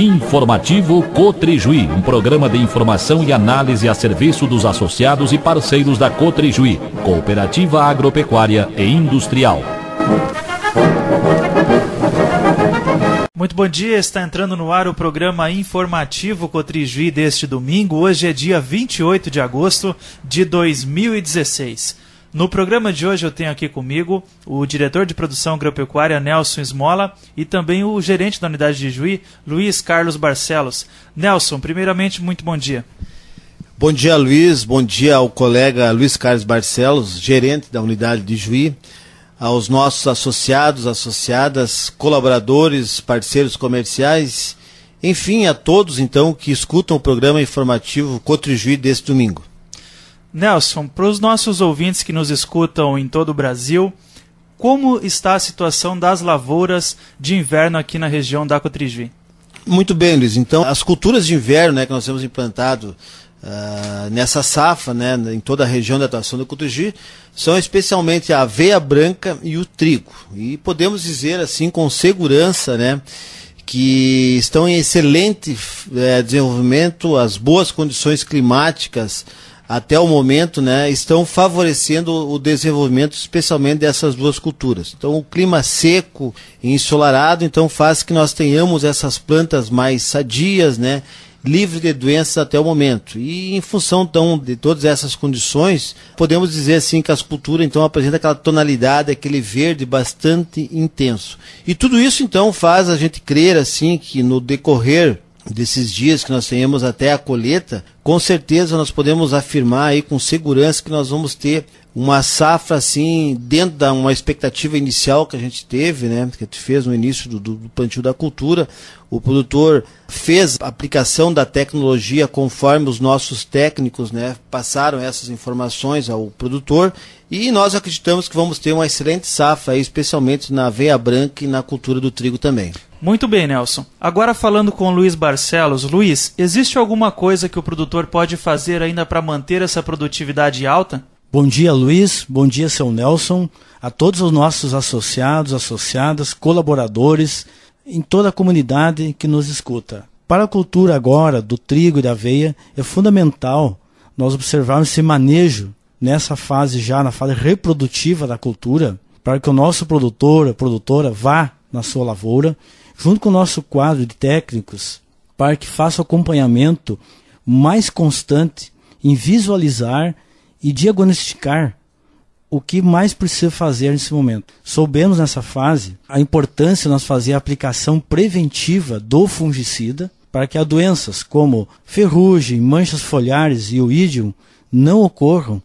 Informativo Cotrijuí, um programa de informação e análise a serviço dos associados e parceiros da Cotrijuí, Cooperativa Agropecuária e Industrial. Muito bom dia, está entrando no ar o programa informativo Cotrijuí deste domingo. Hoje é dia 28 de agosto de 2016. No programa de hoje eu tenho aqui comigo o diretor de produção agropecuária Nelson Esmola e também o gerente da unidade de Juí, Luiz Carlos Barcelos. Nelson, primeiramente, muito bom dia. Bom dia, Luiz. Bom dia ao colega Luiz Carlos Barcelos, gerente da unidade de Juí, aos nossos associados, associadas, colaboradores, parceiros comerciais, enfim, a todos então que escutam o programa informativo Cotrijuí deste domingo. Nelson, para os nossos ouvintes que nos escutam em todo o Brasil, como está a situação das lavouras de inverno aqui na região da Cotrigi? Muito bem, Luiz. Então, as culturas de inverno né, que nós temos implantado uh, nessa safra, né, em toda a região da atuação do Cotrigi, são especialmente a aveia branca e o trigo. E podemos dizer assim com segurança, né? que estão em excelente é, desenvolvimento, as boas condições climáticas até o momento, né, estão favorecendo o desenvolvimento, especialmente dessas duas culturas. Então, o clima seco e ensolarado, então, faz que nós tenhamos essas plantas mais sadias, né, livres de doenças até o momento. E em função então, de todas essas condições, podemos dizer assim que as culturas então apresentam aquela tonalidade, aquele verde bastante intenso. E tudo isso então faz a gente crer assim que no decorrer desses dias que nós tenhamos até a colheita, com certeza nós podemos afirmar aí com segurança que nós vamos ter uma safra assim dentro da uma expectativa inicial que a gente teve, né, que a gente fez no início do, do plantio da cultura, o produtor fez a aplicação da tecnologia conforme os nossos técnicos, né, passaram essas informações ao produtor e nós acreditamos que vamos ter uma excelente safra, especialmente na veia branca e na cultura do trigo também. Muito bem, Nelson. Agora falando com Luiz Barcelos. Luiz, existe alguma coisa que o produtor pode fazer ainda para manter essa produtividade alta? Bom dia, Luiz. Bom dia, seu Nelson. A todos os nossos associados, associadas, colaboradores, em toda a comunidade que nos escuta. Para a cultura agora do trigo e da aveia, é fundamental nós observarmos esse manejo nessa fase já, na fase reprodutiva da cultura, para que o nosso produtor, produtora vá na sua lavoura, junto com o nosso quadro de técnicos, para que faça o acompanhamento mais constante em visualizar e diagnosticar o que mais precisa fazer nesse momento. Soubemos nessa fase a importância de nós fazer a aplicação preventiva do fungicida para que as doenças como ferrugem, manchas foliares e o ídio não ocorram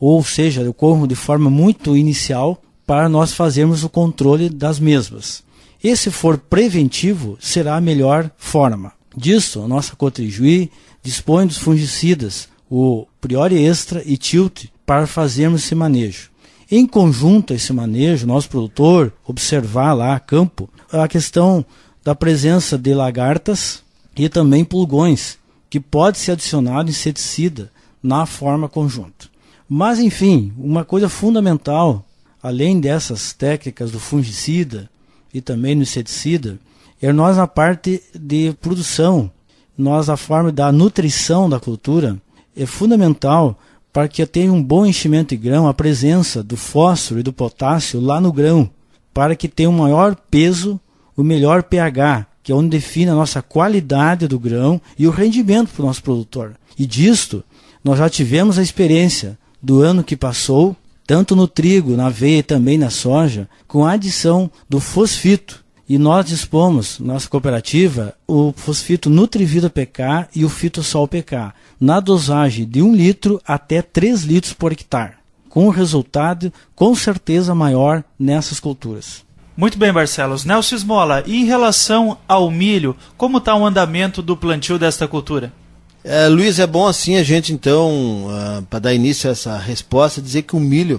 ou seja, ocorram de forma muito inicial para nós fazermos o controle das mesmas. E se for preventivo, será a melhor forma. Disso, a nossa Cotrijuí dispõe dos fungicidas, o Priori Extra e Tilt, para fazermos esse manejo. Em conjunto a esse manejo, nosso produtor observar lá a campo a questão da presença de lagartas e também pulgões, que pode ser adicionado inseticida na forma conjunta. Mas enfim, uma coisa fundamental, além dessas técnicas do fungicida e também do inseticida, é nós na parte de produção, nós a forma da nutrição da cultura é fundamental para que tenha um bom enchimento de grão, a presença do fósforo e do potássio lá no grão, para que tenha um maior peso, o melhor pH, que é onde define a nossa qualidade do grão e o rendimento para o nosso produtor. E disto, nós já tivemos a experiência do ano que passou, tanto no trigo, na aveia e também na soja, com a adição do fosfito. E nós dispomos, nossa cooperativa, o fosfito Nutrivida PK e o Fitosol PK, na dosagem de 1 litro até 3 litros por hectare, com um resultado com certeza maior nessas culturas. Muito bem, Barcelos. Nelson Esmola, e em relação ao milho, como está o andamento do plantio desta cultura? É, Luiz, é bom assim a gente então, uh, ah, para dar início a essa resposta, dizer que o milho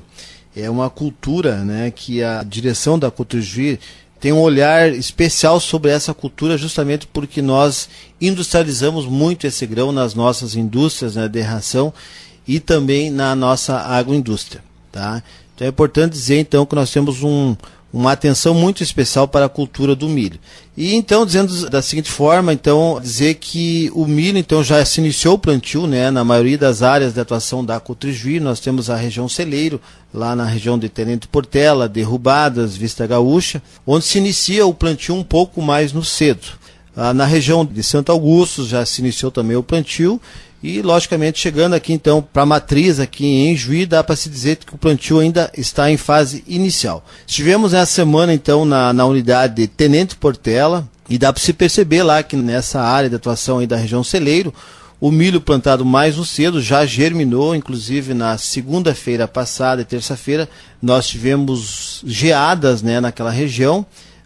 é uma cultura né, que a direção da Cotrugir tem um olhar especial sobre essa cultura justamente porque nós industrializamos muito esse grão nas nossas indústrias né, de ração e também na nossa agroindústria. Tá? Então é importante dizer então que nós temos um, uma atenção muito especial para a cultura do milho. E então, dizendo da seguinte forma, então, dizer que o milho então já se iniciou o plantio, né, na maioria das áreas de atuação da Cotrijuí, nós temos a região Celeiro, lá na região de Tenente Portela, Derrubadas, Vista Gaúcha, onde se inicia o plantio um pouco mais no cedo. Ah, na região de Santo Augusto já se iniciou também o plantio e, logicamente, chegando aqui então para a matriz, aqui em Juí, dá para se dizer que o plantio ainda está em fase inicial. Estivemos essa semana então na, na unidade de Tenente Portela e dá para se perceber lá que nessa área de atuação aí da região celeiro, o milho plantado mais no cedo já germinou, inclusive na segunda-feira passada e terça-feira nós tivemos geadas né, naquela região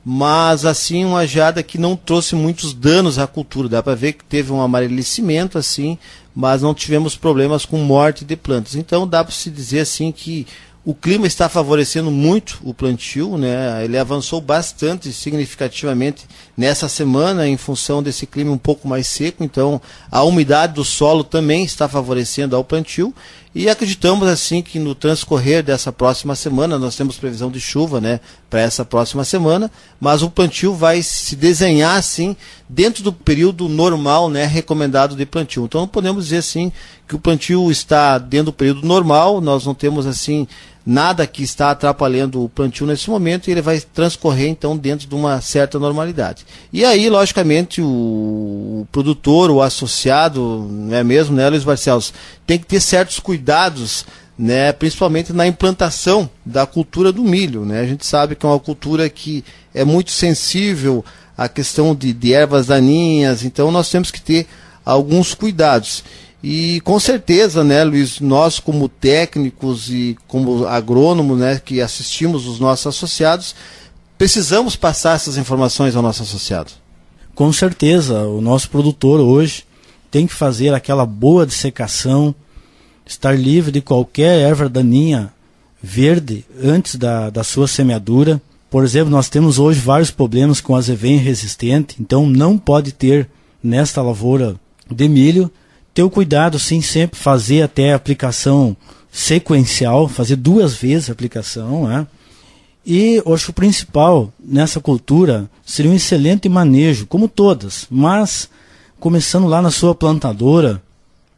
mas assim uma geada que não trouxe muitos danos à cultura. Dá para ver que teve um amarelecimento assim mas não tivemos problemas com morte de plantas. Então dá para se dizer assim que o clima está favorecendo muito o plantio, né? Ele avançou bastante, significativamente nessa semana em função desse clima um pouco mais seco. Então a umidade do solo também está favorecendo ao plantio e acreditamos assim que no transcorrer dessa próxima semana, nós temos previsão de chuva, né, para essa próxima semana, mas o plantio vai se desenhar assim dentro do período normal, né, recomendado de plantio. Então podemos dizer assim que o plantio está dentro do período normal, nós não temos assim nada que está atrapalhando o plantio nesse momento e ele vai transcorrer então dentro de uma certa normalidade. E aí, logicamente, o, o produtor, o associado, não é mesmo, né, Luiz Barcelos, tem que ter certos cuidados, né, principalmente na implantação da cultura do milho, né? A gente sabe que é uma cultura que é muito sensível à questão de, de ervas daninhas, então nós temos que ter alguns cuidados. E com certeza, né, Luiz, nós como técnicos e como agrônomos, né, que assistimos os nossos associados, precisamos passar essas informações ao nosso associado. Com certeza, o nosso produtor hoje tem que fazer aquela boa dissecação, estar livre de qualquer erva daninha verde antes da, da sua semeadura. Por exemplo, nós temos hoje vários problemas com azevém resistente, então não pode ter nesta lavoura de milho ter o cuidado, sim, sempre fazer até a aplicação sequencial, fazer duas vezes a aplicação, né? E acho o principal nessa cultura seria um excelente manejo, como todas, mas começando lá na sua plantadora,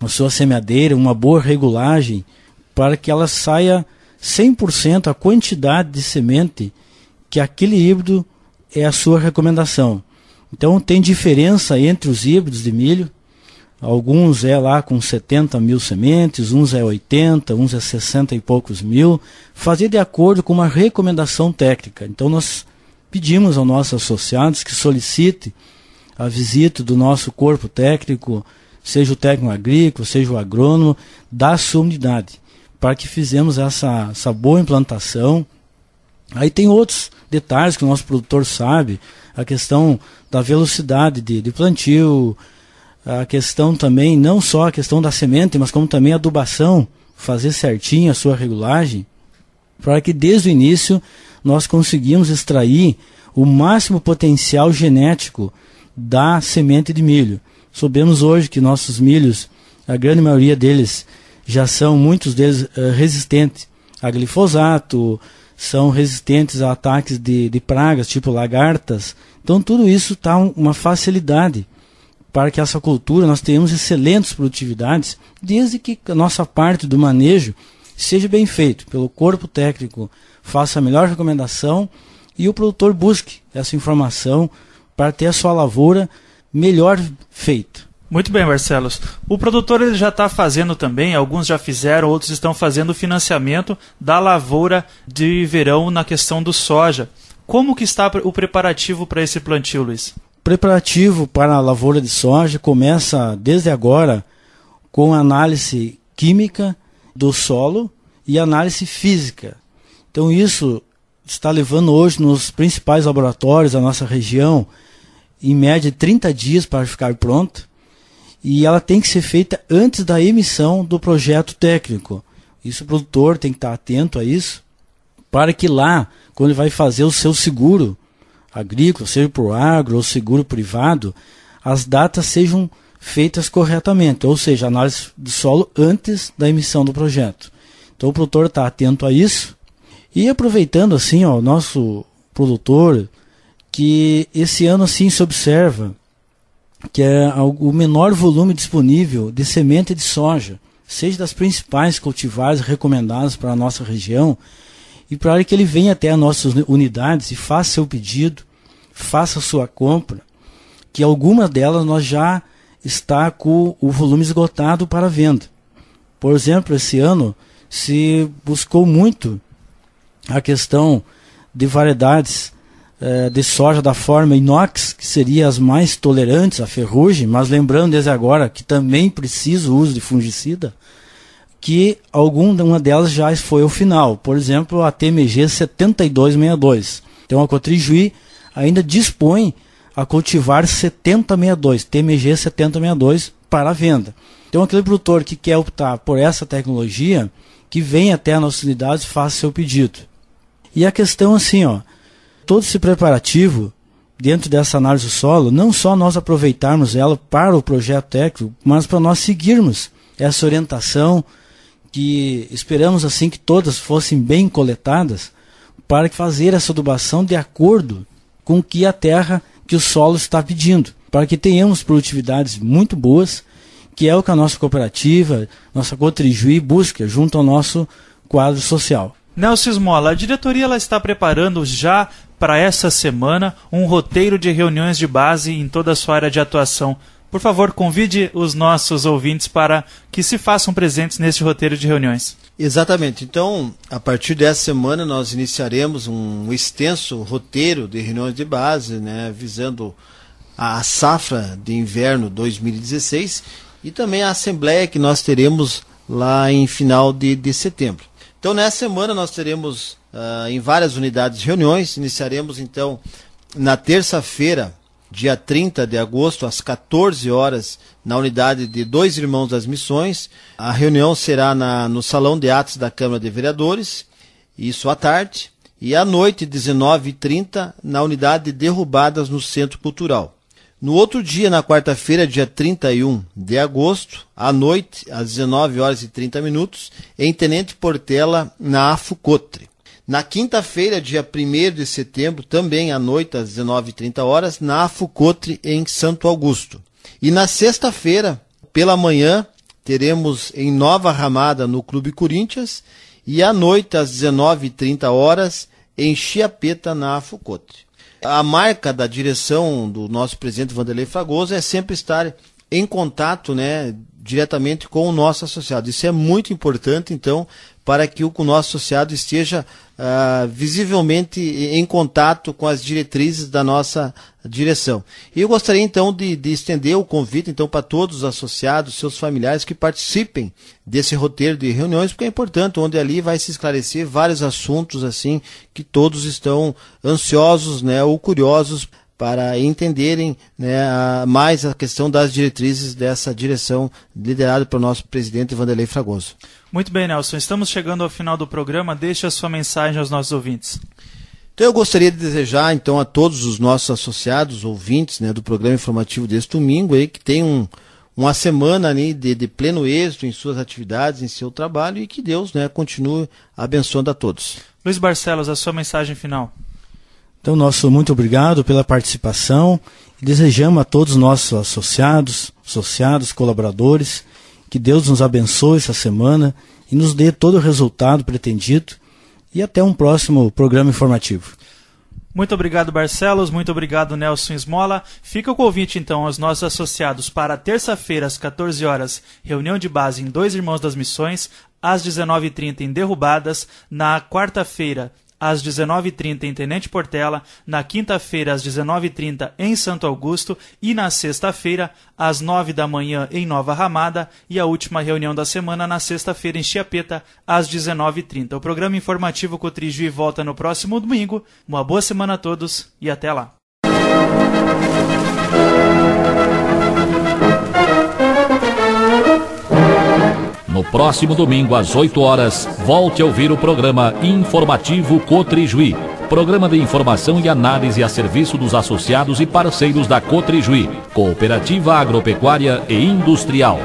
na sua semeadeira, uma boa regulagem para que ela saia 100% a quantidade de semente que aquele híbrido é a sua recomendação. Então tem diferença entre os híbridos de milho, Alguns é lá com 70 mil sementes, uns é 80, uns é 60 e poucos mil. Fazer de acordo com uma recomendação técnica. Então nós pedimos aos nossos associados que solicite a visita do nosso corpo técnico, seja o técnico agrícola, seja o agrônomo, da sua unidade, para que fizemos essa, essa boa implantação. Aí tem outros detalhes que o nosso produtor sabe, a questão da velocidade de, de plantio, a questão também, não só a questão da semente, mas como também a adubação, fazer certinho a sua regulagem, para que desde o início nós conseguimos extrair o máximo potencial genético da semente de milho. Sabemos hoje que nossos milhos, a grande maioria deles, já são muitos deles eh, resistentes a glifosato, são resistentes a ataques de, de pragas, tipo lagartas. Então, tudo isso está uma facilidade para que essa cultura nós tenhamos excelentes produtividades, desde que a nossa parte do manejo seja bem feito, pelo corpo técnico faça a melhor recomendação e o produtor busque essa informação para ter a sua lavoura melhor feita. Muito bem, Marcelos. O produtor ele já está fazendo também, alguns já fizeram, outros estão fazendo o financiamento da lavoura de verão na questão do soja. Como que está o preparativo para esse plantio, Luiz? preparativo para a lavoura de soja começa desde agora com análise química do solo e análise física. Então isso está levando hoje nos principais laboratórios da nossa região em média 30 dias para ficar pronto e ela tem que ser feita antes da emissão do projeto técnico. Isso o produtor tem que estar atento a isso para que lá, quando ele vai fazer o seu seguro, agrícola, seja por agro ou seguro privado, as datas sejam feitas corretamente, ou seja, análise de solo antes da emissão do projeto. Então o produtor está atento a isso e aproveitando assim, ó, o nosso produtor que esse ano assim se observa que é o menor volume disponível de semente de soja, seja das principais cultivares recomendadas para a nossa região, e para que ele venha até as nossas unidades e faça seu pedido, faça sua compra, que algumas delas nós já está com o volume esgotado para venda. Por exemplo, esse ano se buscou muito a questão de variedades eh, de soja da forma inox, que seriam as mais tolerantes à ferrugem, mas lembrando desde agora que também precisa o uso de fungicida, que alguma delas já foi o final. Por exemplo, a TMG 7262. Então a Cotrijuí ainda dispõe a cultivar 7062, TMG 7062 para venda. Então aquele produtor que quer optar por essa tecnologia, que vem até a nossa unidade faça seu pedido. E a questão assim, ó, todo esse preparativo dentro dessa análise do solo, não só nós aproveitarmos ela para o projeto técnico, mas para nós seguirmos essa orientação que esperamos assim que todas fossem bem coletadas para fazer essa adubação de acordo com o que a terra, que o solo está pedindo, para que tenhamos produtividades muito boas, que é o que a nossa cooperativa, nossa Cotrijuí busca junto ao nosso quadro social. Nelson Esmola, a diretoria ela está preparando já para essa semana um roteiro de reuniões de base em toda a sua área de atuação. Por favor, convide os nossos ouvintes para que se façam presentes neste roteiro de reuniões. Exatamente. Então, a partir dessa semana, nós iniciaremos um extenso roteiro de reuniões de base, né, visando a safra de inverno 2016 e também a assembleia que nós teremos lá em final de, de setembro. Então, nessa semana, nós teremos uh, em várias unidades reuniões. Iniciaremos, então, na terça-feira, dia 30 de agosto, às 14 horas, na unidade de Dois Irmãos das Missões. A reunião será na, no Salão de Atos da Câmara de Vereadores, isso à tarde, e à noite, 19h30, na unidade de Derrubadas no Centro Cultural. No outro dia, na quarta-feira, dia 31 de agosto, à noite, às 19 horas e 30 minutos, em Tenente Portela, na Afucotre. Na quinta-feira, dia 1 de setembro, também à noite, às 19h30, na Fucotre, em Santo Augusto. E na sexta-feira, pela manhã, teremos em Nova Ramada, no Clube Corinthians, e à noite, às 19h30, em Chiapeta, na Fucotre. A marca da direção do nosso presidente Vanderlei Fragoso é sempre estar em contato, né, diretamente com o nosso associado. Isso é muito importante, então para que o nosso associado esteja uh, visivelmente em contato com as diretrizes da nossa direção. E eu gostaria então de, de, estender o convite então para todos os associados, seus familiares que participem desse roteiro de reuniões, porque é importante, onde ali vai se esclarecer vários assuntos assim que todos estão ansiosos, né, ou curiosos para entenderem né, a, mais a questão das diretrizes dessa direção liderada pelo nosso presidente Vanderlei Fragoso. Muito bem, Nelson. Estamos chegando ao final do programa. Deixe a sua mensagem aos nossos ouvintes. Então eu gostaria de desejar então a todos os nossos associados, ouvintes né, do programa informativo deste domingo, aí, que tenham um, uma semana né, de, de, pleno êxito em suas atividades, em seu trabalho e que Deus né, continue abençoando a todos. Luiz Barcelos, a sua mensagem final. Então, nosso muito obrigado pela participação. Desejamos a todos os nossos associados, associados, colaboradores, que Deus nos abençoe essa semana e nos dê todo o resultado pretendido. E até um próximo programa informativo. Muito obrigado, Barcelos. Muito obrigado, Nelson Esmola. Fica o convite, então, aos nossos associados para terça-feira, às 14 horas, reunião de base em Dois Irmãos das Missões, às 19h30 em Derrubadas, na quarta-feira, às 19h30 em Tenente Portela, na quinta-feira às 19h30 em Santo Augusto e na sexta-feira às 9 da manhã em Nova Ramada e a última reunião da semana na sexta-feira em Chiapeta às 19h30. O programa informativo Cotrigi volta no próximo domingo. Uma boa semana a todos e até lá. No próximo domingo, às 8 horas, volte a ouvir o programa informativo Cotrijuí. Programa de informação e análise a serviço dos associados e parceiros da Cotrijuí, Cooperativa Agropecuária e Industrial.